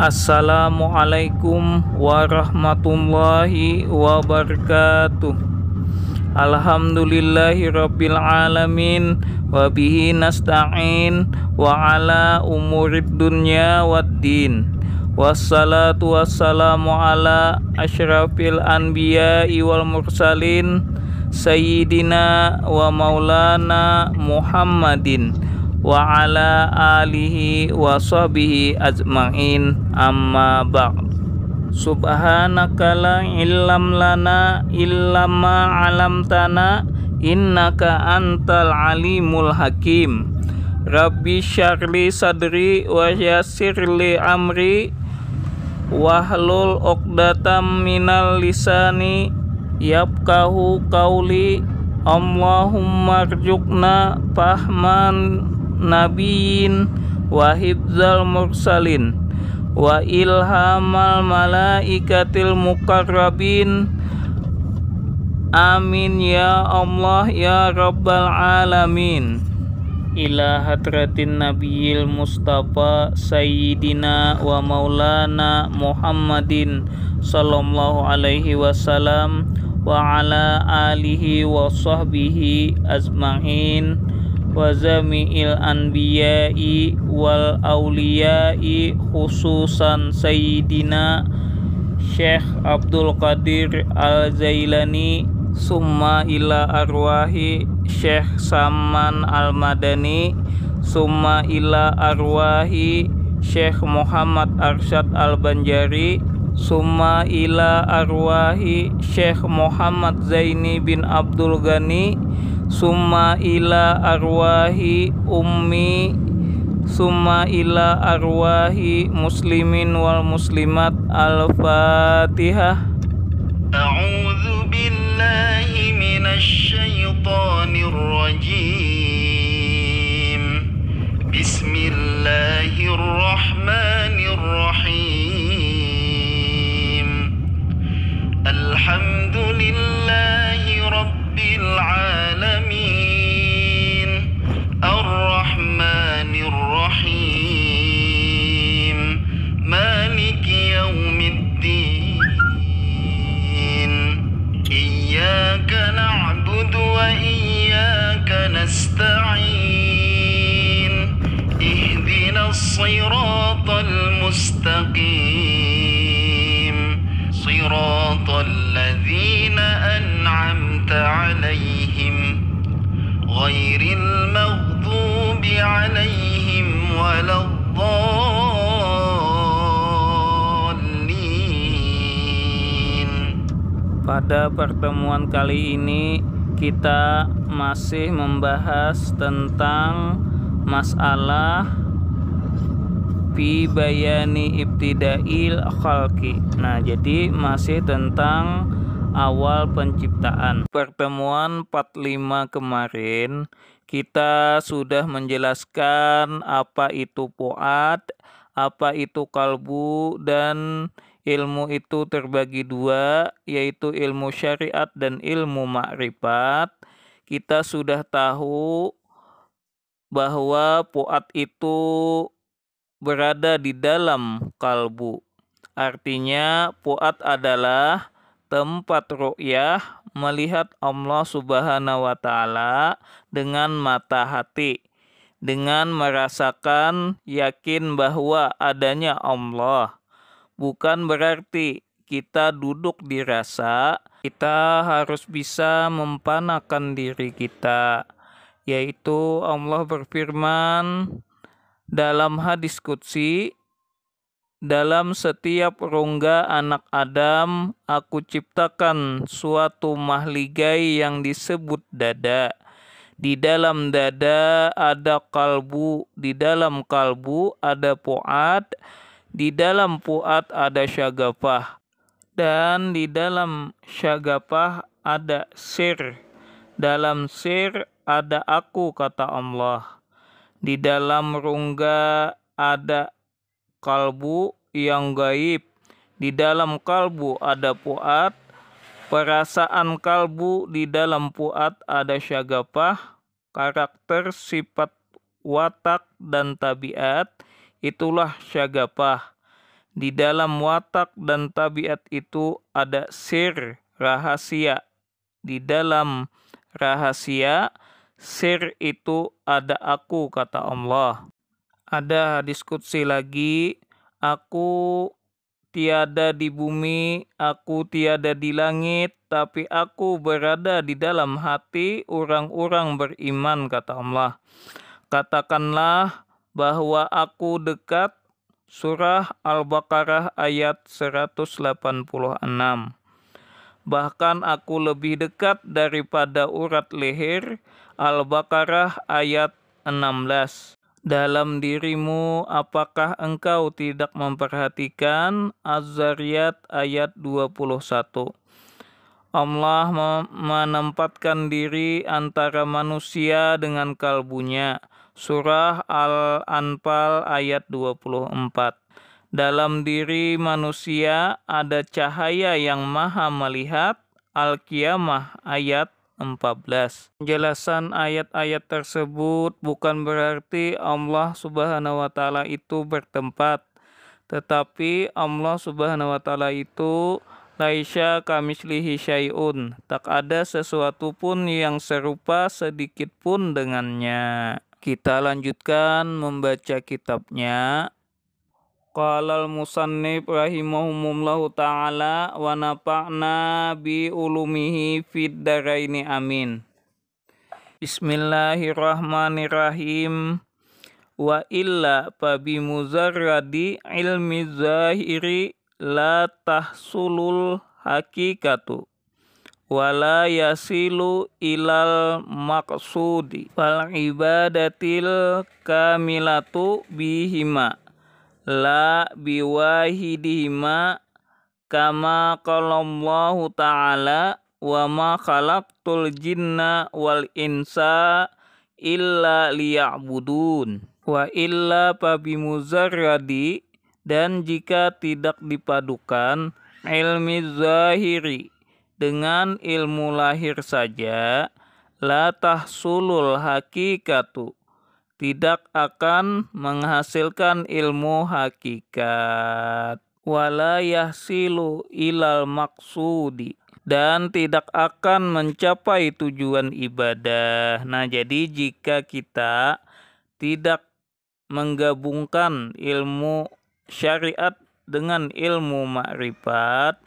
Assalamualaikum warahmatullahi wabarakatuh Alhamdulillahi rabbil alamin wa bihi nasta'in wa ala umurid dunya waddin wassalatu wassalamu ala asyrafil anbiya wal mursalin sayyidina wa maulana muhammadin wa ala alihi wa sahbihi ajma'in amma ba'd subhanaka la illam lana illa ma 'alamtana innaka antal alimul hakim rabbi syarli sadri wa yasirli amri wahlul uqdatam minal lisani yafqahu kauli Allahumma rjukna fahman Nabiin wa hibzal mursalin wa ilhamal malaikatil mukarrabin amin ya Allah ya rabbal alamin ila hadratin nabiyil mustafa sayyidina wa maulana muhammadin sallallahu alaihi wasallam wa ala alihi wa sahbihi azmain wa zami'il anbiya'i wal awliya'i khususan sayyidina Syekh Abdul Qadir Al-Zailani summa ila arwahi Syekh Saman Al-Madani summa ila arwahi Syekh Muhammad Arsyad Al-Banjari summa ila arwahi Syekh Muhammad Zaini bin Abdul Ghani summa ila arwahi ummi summa ila arwahi muslimin wal muslimat al-fatihah a'udzu billahi minasy syaithanir rajim bismillahirrahmanirrahim Pada pertemuan kali ini kita masih membahas tentang masalah fi bayani ibtidail khalqi. Nah, jadi masih tentang awal penciptaan. Pertemuan 45 kemarin kita sudah menjelaskan apa itu puat, apa itu kalbu dan ilmu itu terbagi dua, yaitu ilmu syariat dan ilmu makrifat. Kita sudah tahu bahwa puat itu berada di dalam kalbu. Artinya, puat adalah tempat ru'yah melihat Allah Subhanahu wa taala dengan mata hati dengan merasakan yakin bahwa adanya Allah bukan berarti kita duduk di rasa, kita harus bisa mempanakan diri kita, yaitu Allah berfirman dalam hadis Qudsi, dalam setiap rongga anak Adam, aku ciptakan suatu mahligai yang disebut dada. Di dalam dada ada kalbu, di dalam kalbu ada poat, di dalam puat ada Syagafah dan di dalam Syagafah ada Sir. Dalam Sir ada aku kata Allah. Di dalam rungga ada kalbu yang gaib. Di dalam kalbu ada puat. Perasaan kalbu di dalam puat ada Syagafah. Karakter, sifat, watak, dan tabiat itulah syagapah Di dalam watak dan tabiat itu ada sir, rahasia. Di dalam rahasia, sir itu ada aku, kata Allah. Ada diskusi lagi, aku tiada di bumi, aku tiada di langit, tapi aku berada di dalam hati orang-orang beriman, kata Allah. Katakanlah, bahwa aku dekat Surah Al-Baqarah ayat 186. Bahkan aku lebih dekat daripada urat leher Al-Baqarah ayat 16. Dalam dirimu apakah engkau tidak memperhatikan Az-Zariyat ayat 21. Allah menempatkan diri antara manusia dengan kalbunya Surah Al-Anfal ayat 24. Dalam diri manusia ada cahaya yang maha melihat. Al-Qiyamah ayat 14. Penjelasan ayat-ayat tersebut bukan berarti Allah Subhanahu wa taala itu bertempat, tetapi Allah Subhanahu wa taala itu laisha kamislihi syai'un, tak ada sesuatu pun yang serupa sedikit pun dengannya. Kita lanjutkan membaca kitabnya. Qala al-musannif rahimahumullahu ta'ala wa nafa'na bi ulumihi fid daraini amin. Bismillahirrahmanirrahim. Wa illa fabi muzarradi ilmi zahiri la tahsulul hakikatu wala yasilu ilal maqsudi wal ibadatil kamilatu bihima la biwahidihima kama qalallahu ta'ala wa ma khalaqtul jinna wal insa illa liya'budun wa illa pabimuzarradi dan jika tidak dipadukan ilmi zahiri dengan ilmu lahir saja la tahsulul hakikatu tidak akan menghasilkan ilmu hakikat wala yahsilu ilal maksudi dan tidak akan mencapai tujuan ibadah. Nah, jadi jika kita tidak menggabungkan ilmu syariat dengan ilmu makrifat,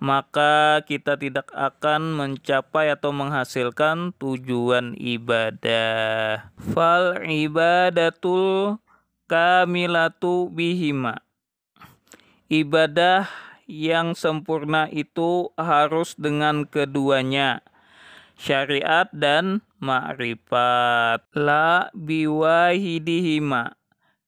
maka kita tidak akan mencapai atau menghasilkan tujuan ibadah. Fal ibadatul kamilatu bihima. Ibadah yang sempurna itu harus dengan keduanya. Syariat dan ma'rifat. La biwahidihima.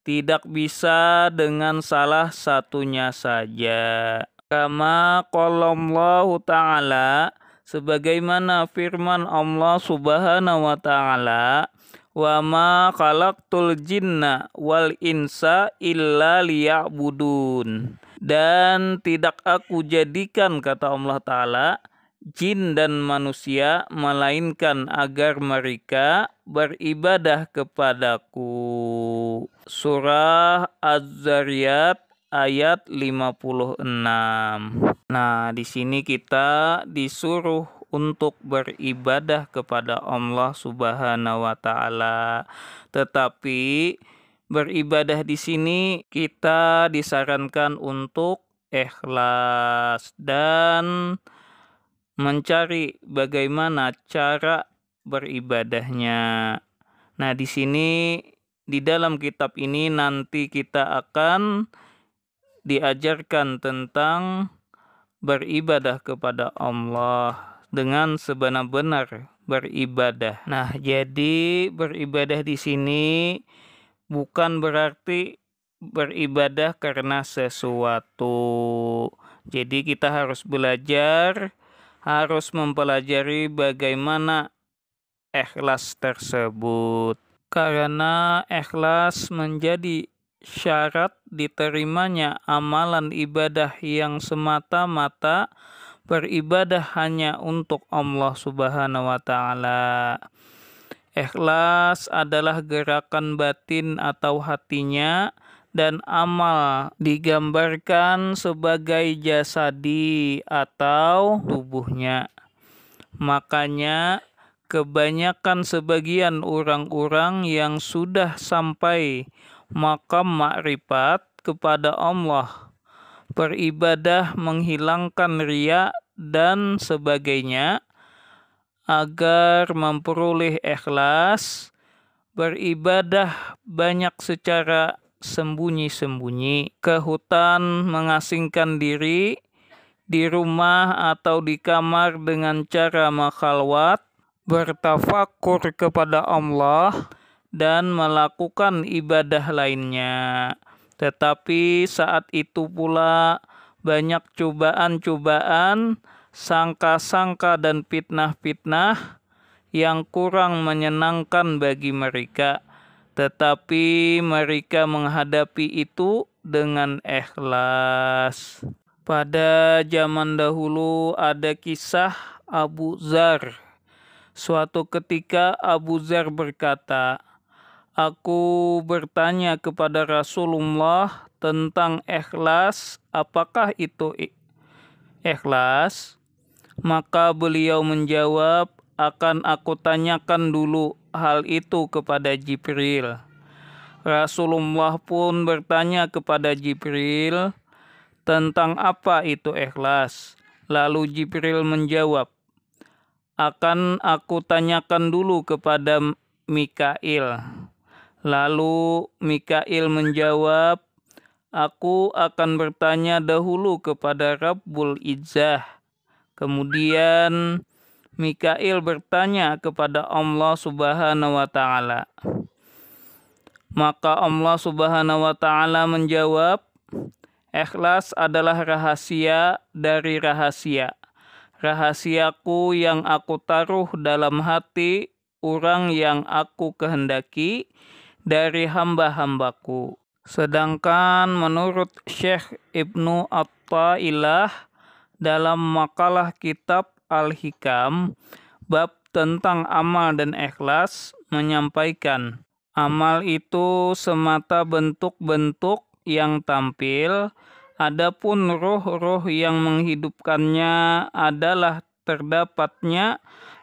Tidak bisa dengan salah satunya saja. Kama qalallahu ta'ala sebagaimana firman Allah Subhanahu wa taala wa ma khalaqtul jinna wal insa illa liya'budun dan tidak aku jadikan kata Allah taala jin dan manusia melainkan agar mereka beribadah kepadaku surah az-zariyat ayat 56. Nah, di sini kita disuruh untuk beribadah kepada Allah Subhanahu wa taala. Tetapi beribadah di sini kita disarankan untuk ikhlas dan mencari bagaimana cara beribadahnya. Nah, di sini di dalam kitab ini nanti kita akan diajarkan tentang beribadah kepada Allah dengan sebenar-benar beribadah. Nah, jadi beribadah di sini bukan berarti beribadah karena sesuatu. Jadi kita harus belajar, harus mempelajari bagaimana ikhlas tersebut. Karena ikhlas menjadi syarat diterimanya amalan ibadah yang semata-mata beribadah hanya untuk Allah Subhanahu wa taala. Ikhlas adalah gerakan batin atau hatinya dan amal digambarkan sebagai jasadi atau tubuhnya. Makanya kebanyakan sebagian orang-orang yang sudah sampai makam makrifat kepada Allah. Beribadah menghilangkan ria dan sebagainya agar memperoleh ikhlas. Beribadah banyak secara sembunyi-sembunyi ke hutan mengasingkan diri di rumah atau di kamar dengan cara makhalwat bertafakur kepada Allah dan melakukan ibadah lainnya. Tetapi saat itu pula banyak cobaan-cobaan, sangka-sangka dan fitnah-fitnah yang kurang menyenangkan bagi mereka. Tetapi mereka menghadapi itu dengan ikhlas. Pada zaman dahulu ada kisah Abu Zar. Suatu ketika Abu Zar berkata, Aku bertanya kepada Rasulullah tentang ikhlas, apakah itu ikhlas? Maka beliau menjawab, akan aku tanyakan dulu hal itu kepada Jibril. Rasulullah pun bertanya kepada Jibril tentang apa itu ikhlas. Lalu Jibril menjawab, akan aku tanyakan dulu kepada Mikail. Lalu Mikail menjawab, Aku akan bertanya dahulu kepada Rabbul Izzah. Kemudian Mikail bertanya kepada Allah Subhanahu wa taala. Maka Allah Subhanahu wa taala menjawab, "Ikhlas adalah rahasia dari rahasia. Rahasiaku yang aku taruh dalam hati orang yang aku kehendaki." dari hamba-hambaku. Sedangkan menurut Syekh Ibnu Atta'ilah dalam makalah kitab Al-Hikam, bab tentang amal dan ikhlas menyampaikan, amal itu semata bentuk-bentuk yang tampil, adapun roh-roh yang menghidupkannya adalah terdapatnya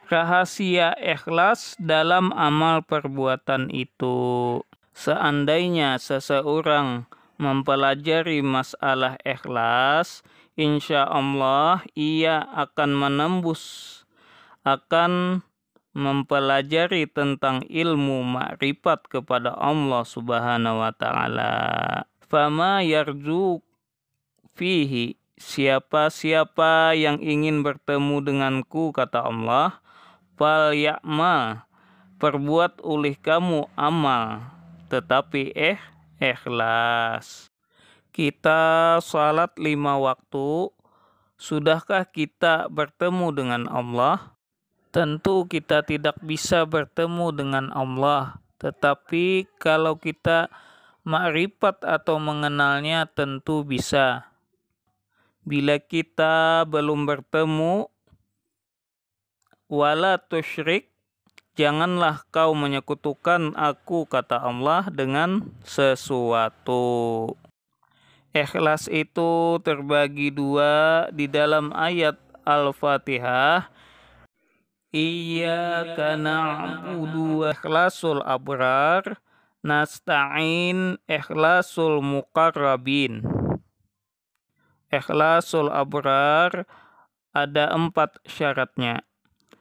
rahasia ikhlas dalam amal perbuatan itu. Seandainya seseorang mempelajari masalah ikhlas, insya Allah ia akan menembus, akan mempelajari tentang ilmu makrifat kepada Allah Subhanahu wa taala. Fama yarju fihi siapa-siapa yang ingin bertemu denganku kata Allah fal perbuat oleh kamu amal tetapi eh ikhlas kita salat lima waktu sudahkah kita bertemu dengan Allah tentu kita tidak bisa bertemu dengan Allah tetapi kalau kita makrifat atau mengenalnya tentu bisa bila kita belum bertemu wala tusyrik janganlah kau menyekutukan aku kata Allah dengan sesuatu ikhlas itu terbagi dua di dalam ayat Al-Fatihah Iyaka na'budu ikhlasul abrar nasta'in ikhlasul muqarrabin ikhlasul abrar ada empat syaratnya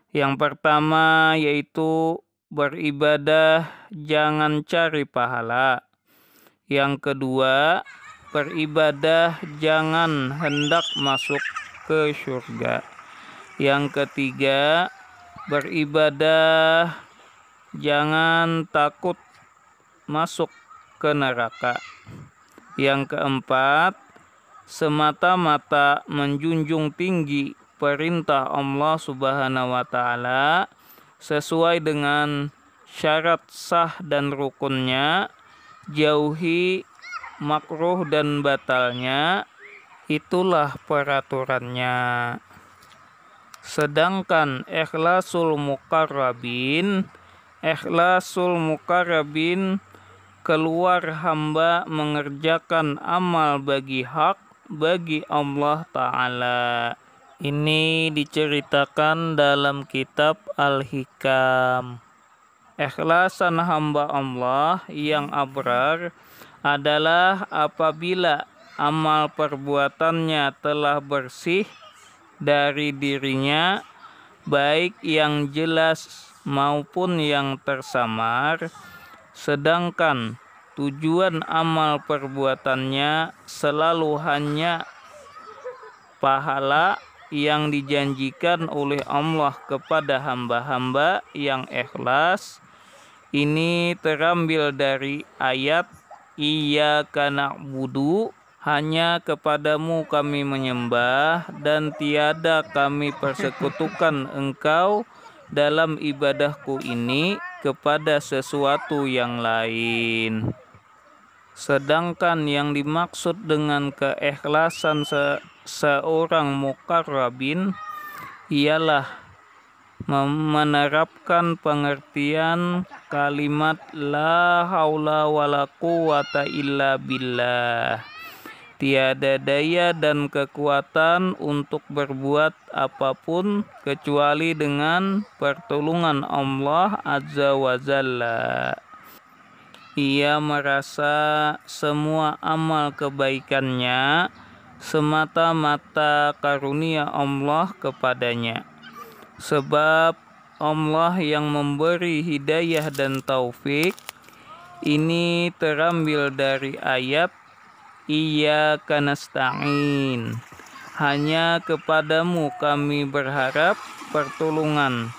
yang pertama yaitu beribadah jangan cari pahala. Yang kedua, beribadah jangan hendak masuk ke surga. Yang ketiga, beribadah jangan takut masuk ke neraka. Yang keempat, semata-mata menjunjung tinggi perintah Allah Subhanahu wa taala sesuai dengan syarat sah dan rukunnya jauhi makruh dan batalnya itulah peraturannya sedangkan ikhlasul mukarrabin ikhlasul mukarrabin keluar hamba mengerjakan amal bagi hak bagi Allah Ta'ala. Ini diceritakan dalam kitab Al-Hikam. Ikhlasan hamba Allah yang abrar adalah apabila amal perbuatannya telah bersih dari dirinya baik yang jelas maupun yang tersamar sedangkan tujuan amal perbuatannya selalu hanya pahala yang dijanjikan oleh Allah kepada hamba-hamba yang ikhlas ini terambil dari ayat Iya karena budu hanya kepadamu kami menyembah dan tiada kami persekutukan engkau dalam ibadahku ini kepada sesuatu yang lain. Sedangkan yang dimaksud dengan keikhlasan se seorang mukarrabin ialah menerapkan pengertian kalimat la haula wala quwata illa billah. Tiada daya dan kekuatan untuk berbuat apapun kecuali dengan pertolongan Allah Azza wa Jalla ia merasa semua amal kebaikannya semata-mata karunia Allah kepadanya. Sebab Allah yang memberi hidayah dan taufik ini terambil dari ayat ia kanasta'in Hanya kepadamu kami berharap pertolongan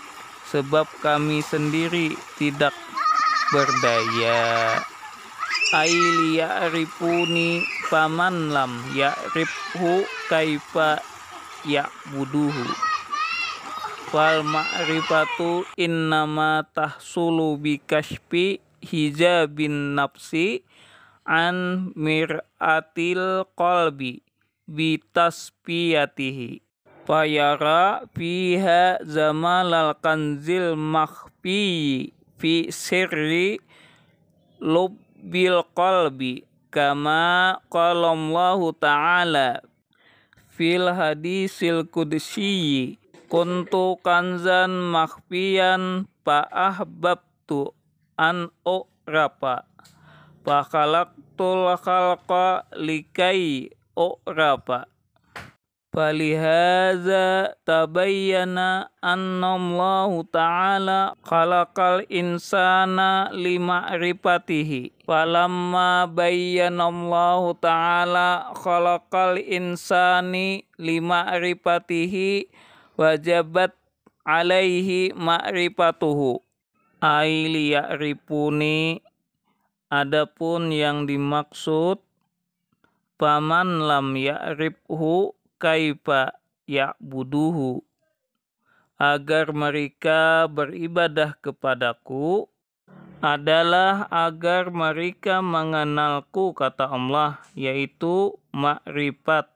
Sebab kami sendiri tidak berdaya aili ya'rifuni faman lam ya'rifhu kaifa ya'buduhu wal ma'rifatu innama tahsulu bi kashfi hijabin nafsi an mir'atil qalbi bi tasfiyatihi fayara fiha zamalal kanzil makhfi fi sirri lubbil qalbi kama qala Allah taala fil hadisil qudsi kuntu kanzan makhfiyan fa ahbabtu an u'rafa fa khalaqtul khalqa likai u'rafa Falihaza tabayyana anna Allah ta'ala khalaqal insana lima'rifatihi. Falamma bayyana Allah ta'ala khalaqal insani lima'rifatihi wajabat alaihi ma'rifatuhu. Aili ya'rifuni adapun yang dimaksud paman lam ya'rifhu kaifa ya'buduhu agar mereka beribadah kepadaku adalah agar mereka mengenalku kata Allah yaitu makrifat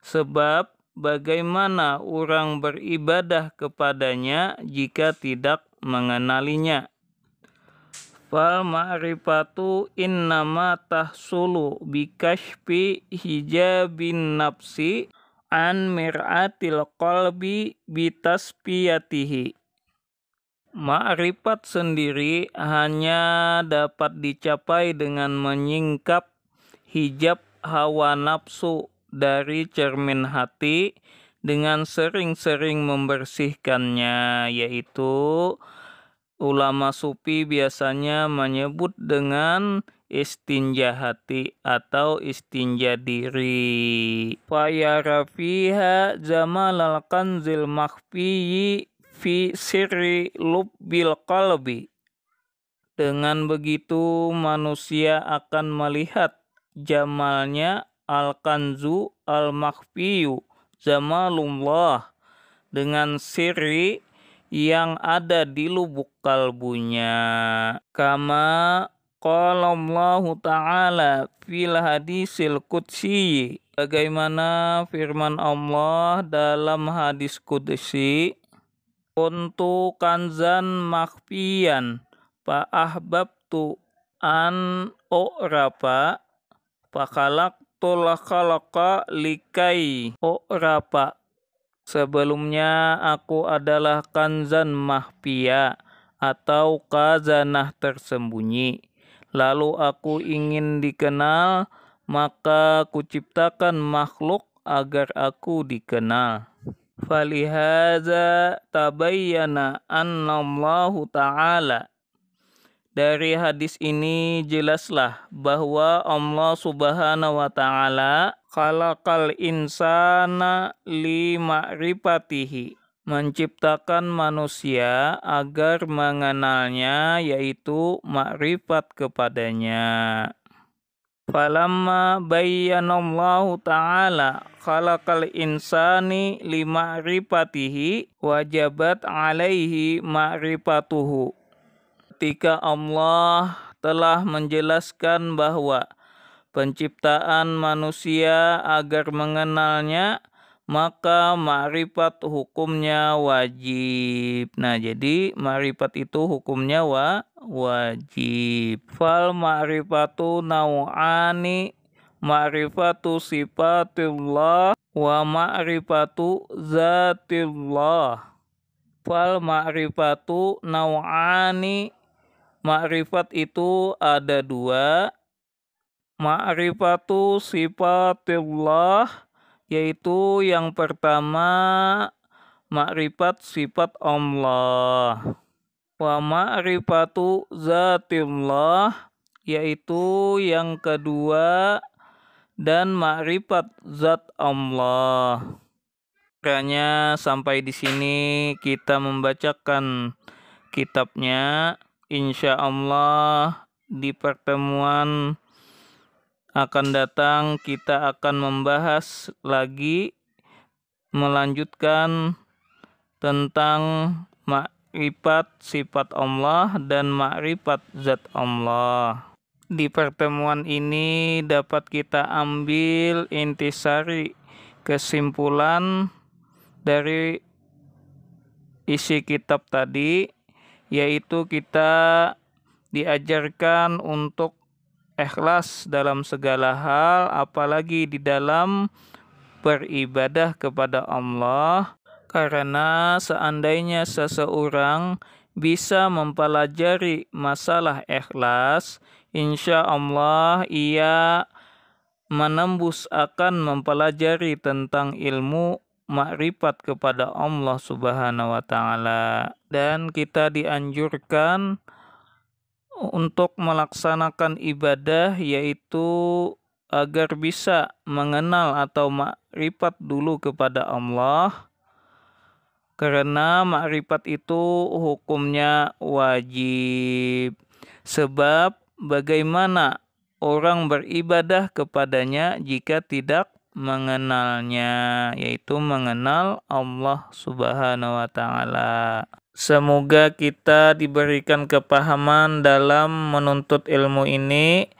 sebab bagaimana orang beribadah kepadanya jika tidak mengenalinya fal ma'rifatu innama tahsulu bikashfi hijabin nafsi an mir'atil qalbi bitasfiyatihi. Ma'rifat sendiri hanya dapat dicapai dengan menyingkap hijab hawa nafsu dari cermin hati dengan sering-sering membersihkannya yaitu ulama sufi biasanya menyebut dengan istinja hati atau istinja diri. Fayara fiha lakan kanzil makfiyi fi sirri lubbil qalbi. Dengan begitu manusia akan melihat jamalnya al-kanzu al makfiyu jamalullah dengan siri yang ada di lubuk kalbunya. Kama Qala Allah Ta'ala fil hadisil qudsi bagaimana firman Allah dalam hadis qudsi untuk kanzan makhfiyan fa ahbabtu an u'rafa fa khalaqtu khalaqa likai u'rafa sebelumnya aku adalah kanzan mahpia atau kazanah tersembunyi Lalu aku ingin dikenal, maka kuciptakan makhluk agar aku dikenal. Falihaza tabayyana annallahu ta'ala. Dari hadis ini jelaslah bahwa Allah subhanahu wa ta'ala khalaqal insana li ma'rifatihi menciptakan manusia agar mengenalnya yaitu makrifat kepadanya. Falamma bayyanallahu ta'ala khalaqal insani lima'rifatihi wajabat alaihi ma'rifatuhu. Ketika Allah telah menjelaskan bahwa penciptaan manusia agar mengenalnya maka ma'rifat hukumnya wajib. Nah, jadi ma'rifat itu hukumnya wa wajib. Fal ma'rifatu nau'ani ma'rifatu sifatillah wa ma'rifatu zatillah. Fal ma'rifatu nau'ani ma'rifat itu ada dua. Ma'rifatu sifatillah yaitu yang pertama makrifat sifat Allah. Wa ma'rifatu zatillah yaitu yang kedua dan makrifat zat Allah. Kiranya sampai di sini kita membacakan kitabnya. Insya Allah di pertemuan akan datang kita akan membahas lagi melanjutkan tentang makrifat sifat Allah dan makrifat zat Allah. Di pertemuan ini dapat kita ambil intisari kesimpulan dari isi kitab tadi yaitu kita diajarkan untuk ikhlas dalam segala hal, apalagi di dalam beribadah kepada Allah, karena seandainya seseorang bisa mempelajari masalah ikhlas, insya Allah ia menembus akan mempelajari tentang ilmu makrifat kepada Allah Subhanahu wa taala dan kita dianjurkan untuk melaksanakan ibadah yaitu agar bisa mengenal atau makrifat dulu kepada Allah karena makrifat itu hukumnya wajib sebab bagaimana orang beribadah kepadanya jika tidak mengenalnya yaitu mengenal Allah Subhanahu wa taala Semoga kita diberikan kepahaman dalam menuntut ilmu ini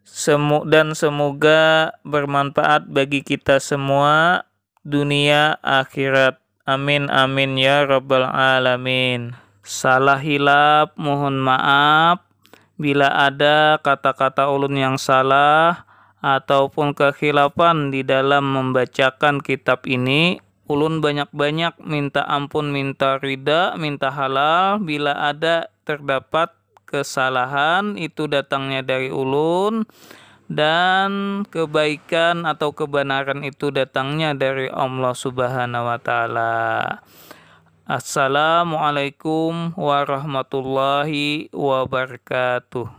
semu dan semoga bermanfaat bagi kita semua dunia akhirat. Amin amin ya rabbal alamin. Salah hilap, mohon maaf bila ada kata-kata ulun yang salah ataupun kehilapan di dalam membacakan kitab ini Ulun banyak-banyak minta ampun, minta ridha, minta halal. Bila ada terdapat kesalahan, itu datangnya dari ulun. Dan kebaikan atau kebenaran itu datangnya dari Allah Subhanahu wa Ta'ala. Assalamualaikum warahmatullahi wabarakatuh.